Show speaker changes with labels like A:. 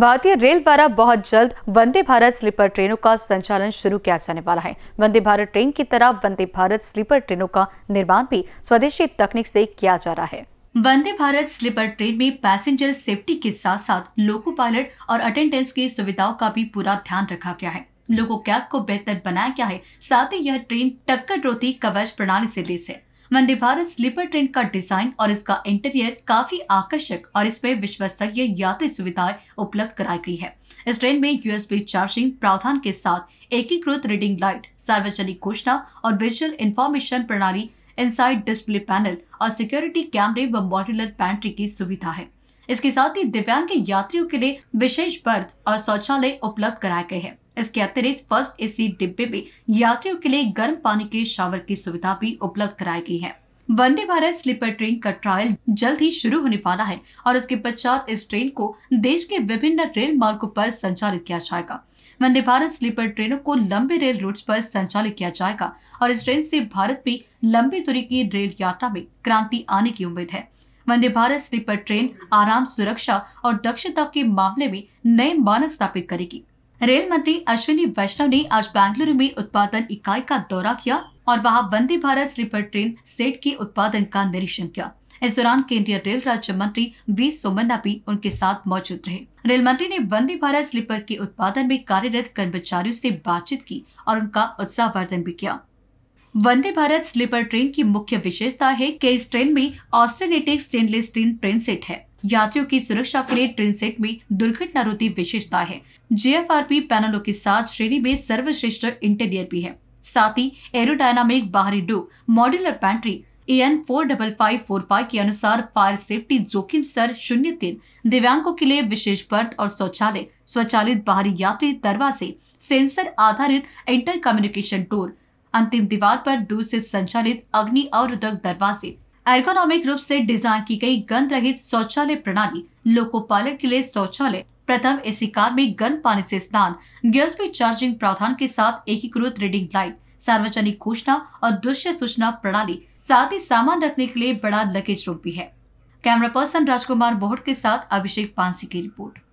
A: भारतीय रेल द्वारा बहुत जल्द वंदे भारत स्लीपर ट्रेनों का संचालन शुरू किया जाने वाला है वंदे भारत ट्रेन की तरह वंदे भारत स्लीपर ट्रेनों का निर्माण भी स्वदेशी तकनीक से किया जा रहा है वंदे भारत स्लीपर ट्रेन में पैसेंजर सेफ्टी के साथ साथ लोको पायलट और अटेंडेंस की सुविधाओं का भी पूरा ध्यान रखा गया है लोको कैब को बेहतर बनाया गया है साथ ही यह ट्रेन टक्कर रोती कवच प्रणाली से लेस है वंदे भारत स्लीपर ट्रेन का डिजाइन और इसका इंटीरियर काफी आकर्षक और इसमें स्तरीय यात्री सुविधाएं उपलब्ध कराई गई है इस ट्रेन में यूएसबी चार्जिंग प्रावधान के साथ एकीकृत रीडिंग लाइट सार्वजनिक घोषणा और विजुअल इंफॉर्मेशन प्रणाली इनसाइड डिस्प्ले पैनल और सिक्योरिटी कैमरे व मॉड्यूलर पैंट्री की सुविधा है इसके साथ ही दिव्यांग यात्रियों के लिए विशेष बर्थ और शौचालय उपलब्ध कराए गए हैं इसके अतिरिक्त फर्स्ट एसी डिब्बे में यात्रियों के लिए गर्म पानी के शावर की सुविधा भी उपलब्ध कराई गई है वंदे भारत स्लीपर ट्रेन का ट्रायल जल्द ही शुरू होने वाला है और इसके पश्चात इस ट्रेन को देश के विभिन्न रेल मार्गो पर संचालित किया जाएगा वंदे भारत स्लीपर ट्रेनों को लंबे रेल रूट्स पर संचालित किया जाएगा और इस ट्रेन से भारत में लंबी दूरी की रेल यात्रा में क्रांति आने की उम्मीद है वंदे भारत स्लीपर ट्रेन आराम सुरक्षा और दक्षता के मामले में नए मानक स्थापित करेगी रेल मंत्री अश्विनी वैष्णव ने आज बेंगलुरु में उत्पादन इकाई का दौरा किया और वहां Vande Bharat sleeper train set के उत्पादन का निरीक्षण किया इस दौरान केंद्रीय रेल राज्य मंत्री वी सोमन्ना भी उनके साथ मौजूद रहे रेल मंत्री ने वंदे भारत स्लीपर के उत्पादन में कार्यरत कर्मचारियों से बातचीत की और उनका उत्साहवर्धन भी किया वंदे भारत स्लीपर ट्रेन की मुख्य विशेषता है कि इस ट्रेन में austenitic stainless steel train set है यात्रियों की सुरक्षा के लिए ट्रेन सेट में दुर्घटना रोधी विशेषता है पी पैनलों के साथ श्रेणी में सर्वश्रेष्ठ इंटीरियर भी है साथ ही एरोडायनामिक बाहरी डो modular pantry E N four double five four five के अनुसार फायर सेफ्टी जोखिम स्तर शून्य तीन दिव्यांगों के लिए विशेष बर्थ और शौचालय स्वचालित बाहरी यात्री दरवाजे सेंसर आधारित इंटर कम्युनिकेशन डोर अंतिम दीवार पर दूर से संचालित अग्नि अवरोधक दरवाजे ergonomic रूप से डिजाइन की गई गंध रहित शौचालय प्रणाली लोको पायलट के लिए शौचालय प्रथम एसी कार में गन पानी से स्नान गैस भी चार्जिंग प्रावधान के साथ एकीकृत रीडिंग लाइट सार्वजनिक घोषणा और दृश्य सूचना प्रणाली साथ ही सामान रखने के लिए बड़ा लगेज रूप भी है कैमरा पर्सन राजकुमार बोहट के साथ अभिषेक पांसी की रिपोर्ट